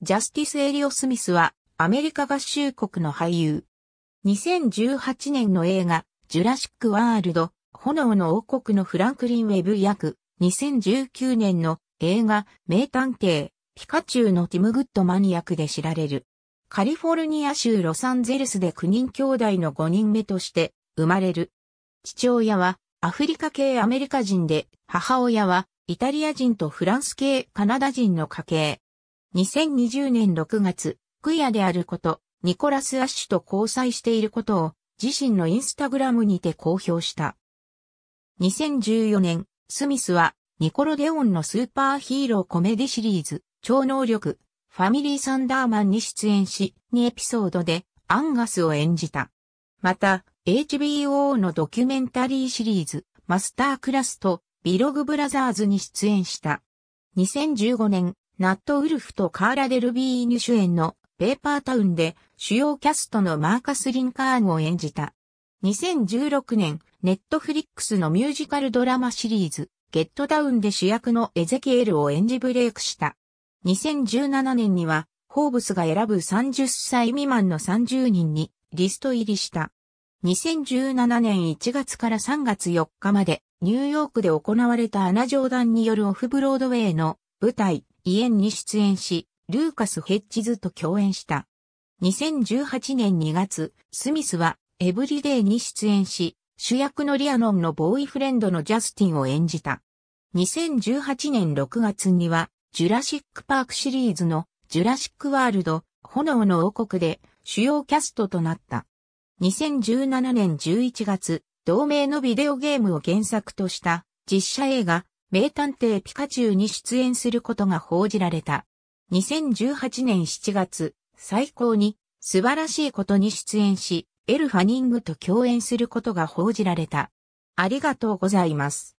ジャスティス・エリオ・スミスは、アメリカ合衆国の俳優。2018年の映画、ジュラシック・ワールド、炎の王国のフランクリン・ウェブ役、2019年の映画、名探偵、ピカチュウのティム・グッドマニアックで知られる。カリフォルニア州ロサンゼルスで9人兄弟の5人目として生まれる。父親はアフリカ系アメリカ人で、母親はイタリア人とフランス系カナダ人の家系。2020年6月、クイアであること、ニコラス・アッシュと交際していることを自身のインスタグラムにて公表した。2014年、スミスはニコロデオンのスーパーヒーローコメディシリーズ、超能力、ファミリー・サンダーマンに出演し、2エピソードでアンガスを演じた。また、HBO のドキュメンタリーシリーズ、マスタークラスと、ビログブラザーズに出演した。2015年、ナット・ウルフとカーラ・デルビーニュ主演のペーパータウンで主要キャストのマーカス・リンカーンを演じた。2016年、ネットフリックスのミュージカルドラマシリーズ、ゲットダウンで主役のエゼキエルを演じブレイクした。2017年には、ホーブスが選ぶ30歳未満の30人にリスト入りした。2017年1月から3月4日までニューヨークで行われたアナ・ジョーダンによるオフブロードウェイの舞台イエンに出演し、ルーカス・ヘッジズと共演した。2018年2月、スミスはエブリデイに出演し、主役のリアノンのボーイフレンドのジャスティンを演じた。2018年6月には、ジュラシック・パークシリーズのジュラシック・ワールド、炎の王国で主要キャストとなった。2017年11月、同名のビデオゲームを原作とした実写映画名探偵ピカチュウに出演することが報じられた。2018年7月、最高に素晴らしいことに出演し、エル・ファニングと共演することが報じられた。ありがとうございます。